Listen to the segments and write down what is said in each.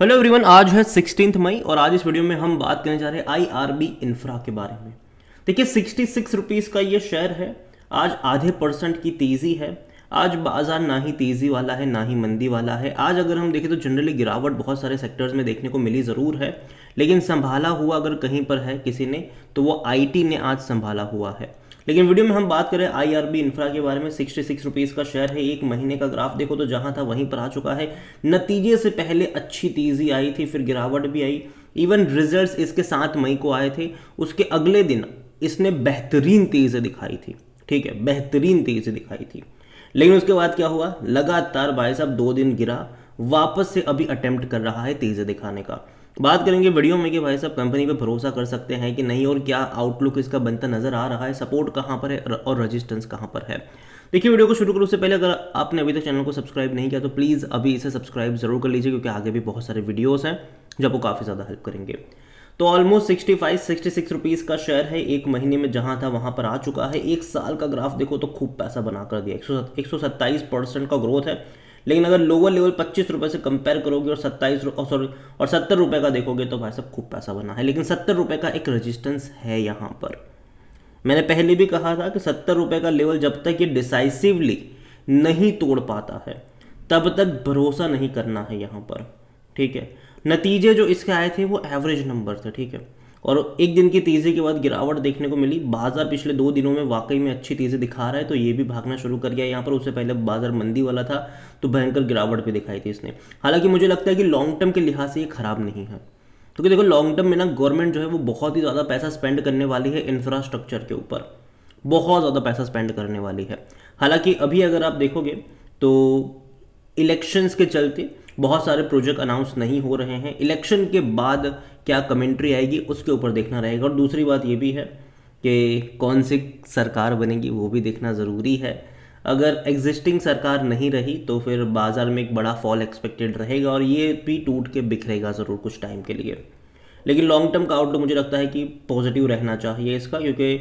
hello everyone आज है sixteen मई और आज इस वीडियो में हम बात करने जा रहे हैं आईआरबी इंफ्रा के बारे में देखिए सिक्सटी सिक्स रुपीज़ का ये शेयर है आज आधे परसेंट की तेज़ी है आज बाजार ना ही तेज़ी वाला है ना ही मंदी वाला है आज अगर हम देखें तो जनरली गिरावट बहुत सारे सेक्टर्स में देखने को मिली ज़रूर है लेकिन संभाला हुआ अगर कहीं पर है किसी ने तो वो आई ने आज संभाला हुआ है लेकिन वीडियो में हम बात करें आई आर बी इंफ्रा के बारे में सिक्सटी सिक्स रुपीज़ का शेयर है एक महीने का ग्राफ देखो तो जहां था वहीं पर आ चुका है नतीजे से पहले अच्छी तेज़ी आई थी फिर गिरावट भी आई इवन रिजल्ट इसके सात मई को आए थे उसके अगले दिन इसने बेहतरीन तेज़ी दिखाई थी ठीक है बेहतरीन तेज़ी दिखाई थी लेकिन उसके बाद क्या हुआ लगातार भाई साहब दो दिन गिरा वापस से अभी अटेम्प्ट कर रहा है तेज़ी दिखाने का बात करेंगे वीडियो में कि भाई साहब कंपनी पे भरोसा कर सकते हैं कि नहीं और क्या आउटलुक इसका बनता नज़र आ रहा है सपोर्ट कहाँ पर है और रजिस्टेंस कहाँ पर है देखिए वीडियो को शुरू करो उससे पहले अगर आपने अभी तक चैनल को सब्सक्राइब नहीं किया तो प्लीज़ अभी इसे सब्सक्राइब जरूर कर लीजिए क्योंकि आगे भी बहुत सारे वीडियोज़ हैं जब वो काफ़ी ज़्यादा हेल्प करेंगे तो ऑलमोस्ट 65 सिक्स रुपीज का शेयर है एक महीने में जहां था वहां पर आ चुका है एक साल का ग्राफ देखो तो खूब पैसा बनाकर दिया एक सौ परसेंट का ग्रोथ है लेकिन अगर लोअर लेवल पच्चीस रुपये से कंपेयर करोगे और सत्ताईस सॉरी और सत्तर रुपये का देखोगे तो भाई साहब खूब पैसा बना है लेकिन सत्तर रुपये का एक रजिस्टेंस है यहाँ पर मैंने पहले भी कहा था कि सत्तर रुपये का लेवल जब तक ये डिसाइसिवली नहीं तोड़ पाता है तब तक भरोसा नहीं करना है यहाँ पर ठीक है नतीजे जो इसके आए थे वो एवरेज नंबर थे ठीक है और एक दिन की तेज़ी के बाद गिरावट देखने को मिली बाजार पिछले दो दिनों में वाकई में अच्छी तेज़ी दिखा रहा है तो ये भी भागना शुरू कर गया यहाँ पर उससे पहले बाजार मंदी वाला था तो भयंकर गिरावट भी दिखाई थी इसने हालांकि मुझे लगता है कि लॉन्ग टर्म के लिहाज से ये खराब नहीं है क्योंकि तो देखो लॉन्ग टर्म में ना गवर्नमेंट जो है वो बहुत ही ज़्यादा पैसा स्पेंड करने वाली है इंफ्रास्ट्रक्चर के ऊपर बहुत ज़्यादा पैसा स्पेंड करने वाली है हालांकि अभी अगर आप देखोगे तो इलेक्शंस के चलते बहुत सारे प्रोजेक्ट अनाउंस नहीं हो रहे हैं इलेक्शन के बाद क्या कमेंट्री आएगी उसके ऊपर देखना रहेगा और दूसरी बात ये भी है कि कौन सी सरकार बनेगी वो भी देखना ज़रूरी है अगर एग्जिस्टिंग सरकार नहीं रही तो फिर बाज़ार में एक बड़ा फॉल एक्सपेक्टेड रहेगा और ये भी टूट के बिखरेगा ज़रूर कुछ टाइम के लिए लेकिन लॉन्ग टर्म का आउटलुक मुझे लगता है कि पॉजिटिव रहना चाहिए इसका क्योंकि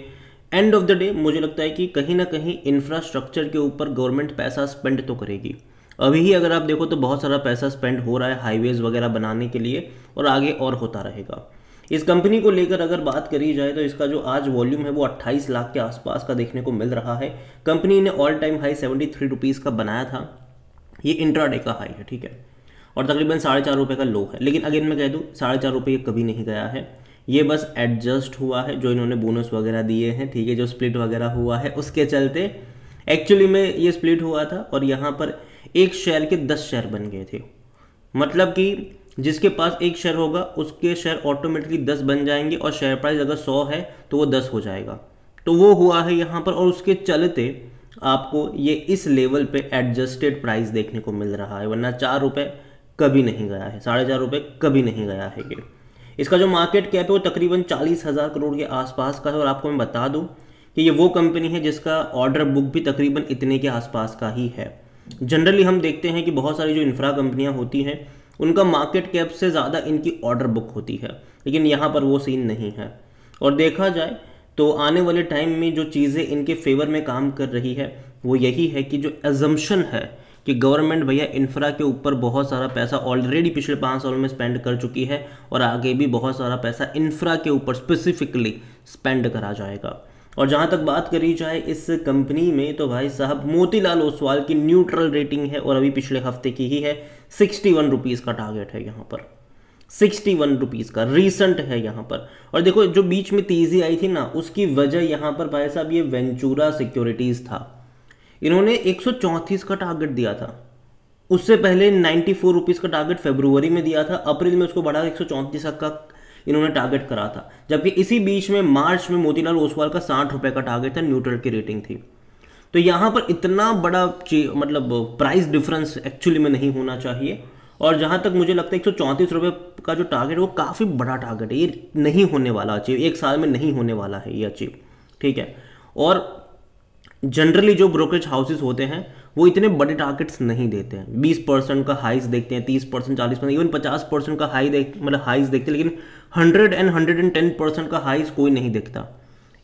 एंड ऑफ द डे मुझे लगता है कि कहीं ना कहीं इंफ्रास्ट्रक्चर के ऊपर गवर्नमेंट पैसा स्पेंड तो करेगी अभी ही अगर आप देखो तो बहुत सारा पैसा स्पेंड हो रहा है हाईवेज़ वगैरह बनाने के लिए और आगे और होता रहेगा इस कंपनी को लेकर अगर बात करी जाए तो इसका जो आज वॉल्यूम है वो 28 लाख के आसपास का देखने को मिल रहा है कंपनी ने all time high seventy three rupees का बनाया था ये इंट्राडे का हाई है ठीक है और तकरीबन साढ़े चार रुपये का लो है लेकिन अगेन मैं कह दूँ साढ़े चार रुपये कभी नहीं गया है ये बस एडजस्ट हुआ है जो इन्होंने बोनस वगैरह दिए हैं ठीक है जो स्प्लिट वगैरह हुआ है उसके चलते एक्चुअली में ये स्प्लिट हुआ था और यहाँ पर एक शेयर के दस शेयर बन गए थे मतलब कि जिसके पास एक शेयर होगा उसके शेयर ऑटोमेटिकली दस बन जाएंगे और शेयर प्राइस अगर सौ है तो वो दस हो जाएगा तो वो हुआ है यहाँ पर और उसके चलते आपको ये इस लेवल पे एडजस्टेड प्राइस देखने को मिल रहा है वरना चार रुपये कभी नहीं गया है साढ़े चार रुपये कभी नहीं गया है ये इसका जो मार्केट कैप है वो तकरीबन चालीस हज़ार करोड़ के आसपास का है और आपको मैं बता दूँ कि ये वो कंपनी है जिसका ऑर्डर बुक भी तकरीबन इतने के आसपास का ही है जनरली हम देखते हैं कि बहुत सारी जो इंफ्रा कंपनियां होती हैं उनका मार्केट कैप से ज़्यादा इनकी ऑर्डर बुक होती है लेकिन यहाँ पर वो सीन नहीं है और देखा जाए तो आने वाले टाइम में जो चीज़ें इनके फेवर में काम कर रही है वो यही है कि जो एजम्पन है कि गवर्नमेंट भैया इंफ्रा के ऊपर बहुत सारा पैसा ऑलरेडी पिछले पाँच सालों में स्पेंड कर चुकी है और आगे भी बहुत सारा पैसा इंफ्रा के ऊपर स्पेसिफिकली स्पेंड करा जाएगा और जहाँ तक बात करी जाए इस कंपनी में तो भाई साहब मोतीलाल ओसवाल की न्यूट्रल रेटिंग है और अभी पिछले हफ्ते की ही है सिक्सटी वन रुपीज़ का टारगेट है यहाँ पर सिक्सटी वन रुपीज़ का रीसेंट है यहाँ पर और देखो जो बीच में तेज़ी आई थी ना उसकी वजह यहाँ पर भाई साहब ये वेंचूरा सिक्योरिटीज़ था इन्होंने एक का टारगेट दिया था उससे पहले नाइन्टी फोर रुपीज़ का टारगेट फेब्रुवरी में दिया था अप्रैल में उसको बढ़ा एक सौ का इन्होंने टारगेट करा था जबकि इसी बीच में मार्च में मोतीलाल ओसवाल का साठ रुपये का टारगेट था न्यूट्रल की रेटिंग थी तो यहाँ पर इतना बड़ा मतलब प्राइस डिफरेंस एक्चुअली में नहीं होना चाहिए और जहाँ तक मुझे लगता है एक सौ चौंतीस रुपये का जो टारगेट है वो काफ़ी बड़ा टारगेट है ये नहीं होने वाला अचीव एक साल में नहीं होने वाला है ये अचीव ठीक है और जनरली जो ब्रोकरेज हाउसेस होते हैं वो इतने बड़े टारगेट्स नहीं देते हैं बीस परसेंट का हाइस देखते हैं तीस परसेंट चालीस परसेंट इवन पचास परसेंट का हाई देख मतलब हाइस देखते हैं लेकिन hundred and hundred and ten percent का हाइस कोई नहीं देखता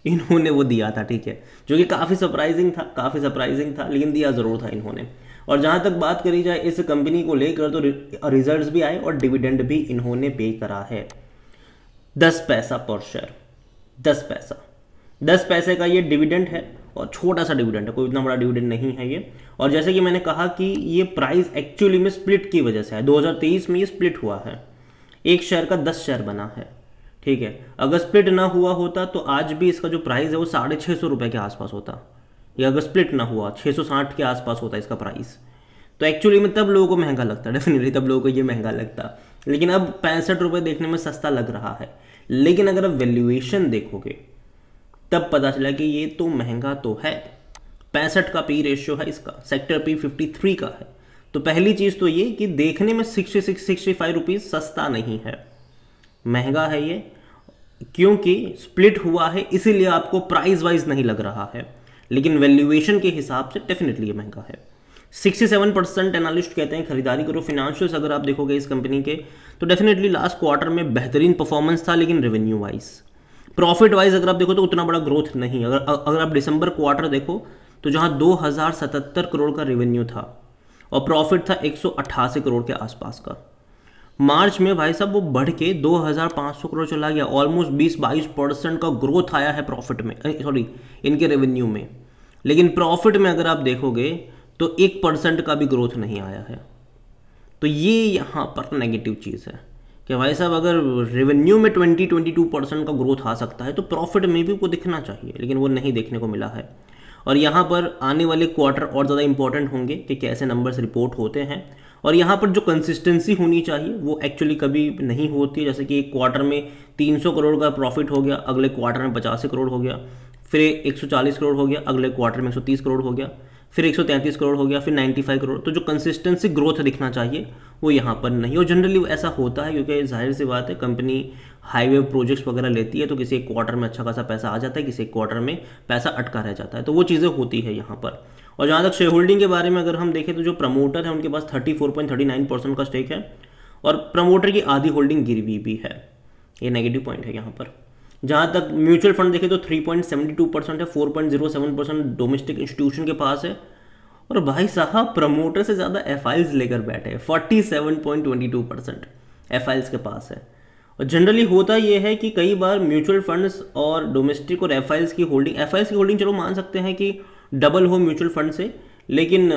इन्होंने वो दिया था ठीक है जो कि काफ़ी सरप्राइजिंग था काफ़ी सरप्राइजिंग था लेकिन दिया ज़रूर था इन्होंने और जहाँ तक बात करी जाए इस कंपनी को लेकर तो रिजल्ट भी आए और डिविडेंड भी इन्होंने पे करा है दस पैसा पर शेयर दस पैसा दस पैसे का ये डिविडेंड है और छोटा सा डिविडेंड है कोई इतना बड़ा डिविडेंड नहीं है ये और जैसे कि मैंने कहा कि ये प्राइस एक्चुअली में स्प्लिट की वजह से है 2023 में ये स्प्लिट हुआ है एक शेयर का दस शेयर बना है ठीक है अगर स्प्लिट ना हुआ होता तो आज भी इसका जो प्राइस है वो साढ़े छः सौ रुपये के आसपास होता या अगर स्प्लिट ना हुआ छः सौ साठ के आसपास होता इसका प्राइस तो एक्चुअली में तब लोगों को महंगा लगता डेफिनेटली तब लोगों को ये महंगा लगता लेकिन अब पैंसठ रुपये देखने में सस्ता लग रहा है लेकिन अगर आप वैल्यूएशन देखोगे तब पता चला कि ये तो महंगा तो है पैंसठ का पी रेशियो है इसका सेक्टर पी फिफ्टी थ्री का है तो पहली चीज़ तो ये कि देखने में sixty six sixty five rupees सस्ता नहीं है महंगा है ये क्योंकि स्प्लिट हुआ है इसीलिए आपको प्राइस वाइज नहीं लग रहा है लेकिन वैल्यूएशन के हिसाब से डेफिनेटली महंगा है 67 परसेंट एनालिस्ट कहते हैं खरीदारी करो फिनेंशियल्स अगर आप देखोगे इस कंपनी के तो डेफिनेटली लास्ट क्वार्टर में बेहतरीन परफॉर्मेंस था लेकिन रेवेन्यू वाइज प्रॉफिट वाइज अगर आप देखो तो उतना बड़ा ग्रोथ नहीं अगर अगर आप दिसंबर क्वार्टर देखो तो जहां 2077 करोड़ का रेवेन्यू था और प्रॉफिट था एक करोड़ के आसपास का मार्च में भाई साहब वो बढ़ के 2,500 करोड़ चला गया ऑलमोस्ट 20 बाईस परसेंट का ग्रोथ आया है प्रॉफिट में सॉरी इनके रेवेन्यू में लेकिन प्रॉफिट में अगर आप देखोगे तो एक परसेंट का भी ग्रोथ नहीं आया है तो ये यहाँ पर नेगेटिव चीज़ है कि भाई साहब अगर रेवेन्यू में 20-22 परसेंट का ग्रोथ आ सकता है तो प्रॉफिट में भी वो दिखना चाहिए लेकिन वो नहीं देखने को मिला है और यहाँ पर आने वाले क्वार्टर और ज़्यादा इंपॉर्टेंट होंगे कि कैसे नंबर्स रिपोर्ट होते हैं और यहाँ पर जो कंसिस्टेंसी होनी चाहिए वो एक्चुअली कभी नहीं होती जैसे कि एक क्वार्टर में 300 करोड़ का प्रॉफिट हो गया अगले क्वार्टर में पचास करोड़ हो गया फिर 140 करोड़ हो गया अगले क्वार्टर में 130 करोड़ हो गया फिर 133 करोड़ हो गया फिर 95 करोड़ तो जो कंसिस्टेंसी ग्रोथ दिखना चाहिए वो यहाँ पर नहीं और जनरली ऐसा होता है क्योंकि जाहिर सी बात है कंपनी हाईवे प्रोजेक्ट्स वगैरह लेती है तो किसी एक क्वार्टर में अच्छा खासा पैसा आ जाता है किसी एक क्वार्टर में पैसा अटका रह जाता है तो वो चीज़ें होती है यहाँ पर और जहाँ तक शेयर होल्डिंग के बारे में अगर हम देखें तो जो प्रमोटर है उनके पास नाइन परसेंट का स्टेक है और प्रमोटर की आधी होल्डिंग गिरवी भी है ये नेगेटिव पॉइंट है यहाँ पर जहाँ तक म्यूचुअल फंड देखें तो 3.72 परसेंट है 4.07 परसेंट डोमेस्टिक इंस्टीट्यूशन के पास है और भाई साहब प्रमोटर से ज़्यादा एफ लेकर बैठे ट्वेंटी 47.22 परसेंट एफ के पास है और जनरली होता यह है कि कई बार म्यूचुअल फंड्स और डोमेस्टिक और एफ की होल्डिंग एफ की होल्डिंग चलो मान सकते हैं कि डबल हो म्यूचुअल फंड से लेकिन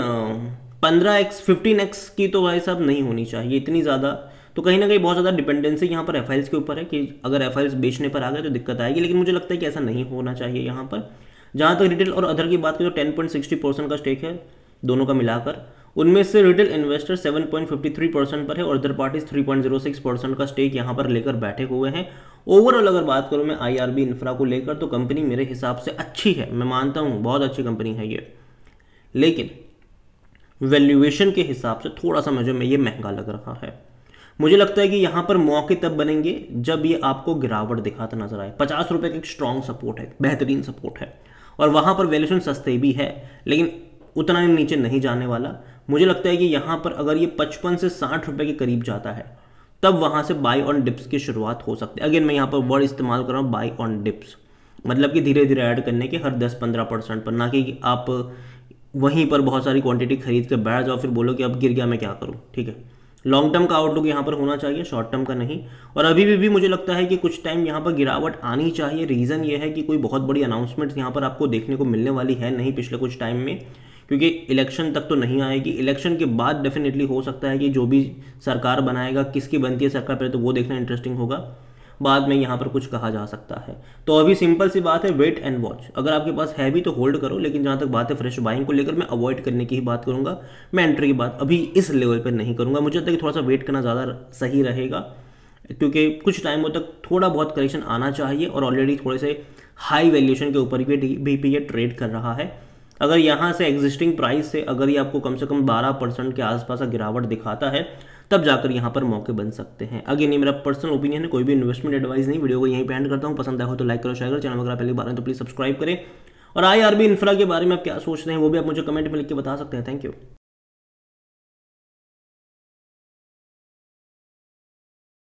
पंद्रह एक्स फिफ्टीन एक्स की तो भाई साहब नहीं होनी चाहिए इतनी ज़्यादा तो कहीं ना कहीं बहुत ज़्यादा डिपेंडेंसी यहाँ पर एफ के ऊपर है कि अगर एफ बेचने पर आ गए तो दिक्कत आएगी लेकिन मुझे लगता है कि ऐसा नहीं होना चाहिए यहाँ पर जहाँ तक रिटेल और अदर की बात करें तो टेन पॉइंट सिक्सटी परसेंट का स्टेक है दोनों का मिलाकर उनमें से रिटेल इन्वेस्टर 7.53 परसेंट पर है और अदर पार्टीज 3.06 परसेंट का स्टेक यहां पर लेकर बैठे हुए हैं ओवरऑल अगर बात करूं मैं आईआरबी इंफ्रा को लेकर तो कंपनी मेरे हिसाब से अच्छी है मैं मानता हूं बहुत अच्छी कंपनी है ये लेकिन वैल्यूएशन के हिसाब से थोड़ा सा मुझे ये महंगा लग रहा है मुझे लगता है कि यहाँ पर मौके तब बनेंगे जब ये आपको गिरावट दिखाता नजर आए पचास रुपये का एक स्ट्रॉन्ग सपोर्ट है बेहतरीन सपोर्ट है और वहाँ पर वैल्यूशन सस्ते भी है लेकिन उतना ही नीचे नहीं जाने वाला मुझे लगता है कि यहाँ पर अगर ये पचपन से साठ रुपये के करीब जाता है तब वहाँ से बाई ऑन डिप्स की शुरुआत हो सकती है अगेन मैं यहाँ पर वर्ड इस्तेमाल कर रहा हूँ बाई ऑन डिप्स मतलब कि धीरे धीरे ऐड करने के हर दस पंद्रह परसेंट पर ना कि आप वहीं पर बहुत सारी क्वांटिटी खरीद कर बैठ जाओ फिर बोलो कि अब गिर गया मैं क्या करूँ ठीक है लॉन्ग टर्म का आउटलुक यहाँ पर होना चाहिए शॉर्ट टर्म का नहीं और अभी भी, भी मुझे लगता है कि कुछ टाइम यहाँ पर गिरावट आनी चाहिए रीज़न ये है कि कोई बहुत बड़ी अनाउंसमेंट्स यहाँ पर आपको देखने को मिलने वाली है नहीं पिछले कुछ टाइम में क्योंकि इलेक्शन तक तो नहीं आएगी इलेक्शन के बाद डेफिनेटली हो सकता है कि जो भी सरकार बनाएगा किसकी बनती है सरकार पहले तो वो देखना इंटरेस्टिंग होगा बाद में यहाँ पर कुछ कहा जा सकता है तो अभी सिंपल सी बात है वेट एंड वॉच अगर आपके पास है भी तो होल्ड करो लेकिन जहाँ तक बात है फ्रेश बाइंग को लेकर मैं अवॉइड करने की ही बात करूँगा मैं एंट्री की बात अभी इस लेवल पर नहीं करूँगा मुझे लगता है कि थोड़ा सा वेट करना ज़्यादा सही रहेगा क्योंकि कुछ टाइमों तक थोड़ा बहुत करेक्शन आना चाहिए और ऑलरेडी थोड़े से हाई वैल्यूशन के ऊपर भी भी ये ट्रेड कर रहा है अगर यहाँ से एग्जिस्टिंग प्राइस से अगर ये आपको कम से कम 12 परसेंट के आसपास का गिरावट दिखाता है तब जाकर यहाँ पर मौके बन सकते हैं अगेन ये मेरा पर्सनल ओपिनियन है कोई भी इन्वेस्टमेंट एडवाइस नहीं वीडियो को यहीं पे करता हूँ पसंद आए तो लाइक करो शेयर करो चैनल वगैरह पहली बार तो प्लीज़ सब्सक्राइब करें और आई आरबी इंफ्रा के बारे में आप क्या सोचते हैं वो भी आप मुझे कमेंट में लिख के बता सकते हैं थैंक यू